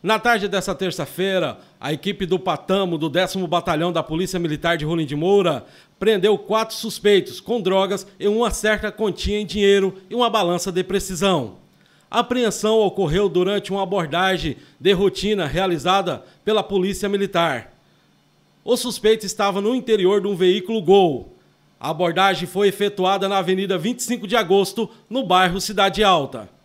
Na tarde dessa terça-feira, a equipe do Patamo do 10 Batalhão da Polícia Militar de Rolim de Moura prendeu quatro suspeitos com drogas e uma certa quantia em dinheiro e uma balança de precisão. A apreensão ocorreu durante uma abordagem de rotina realizada pela Polícia Militar. O suspeito estava no interior de um veículo Gol. A abordagem foi efetuada na Avenida 25 de Agosto, no bairro Cidade Alta.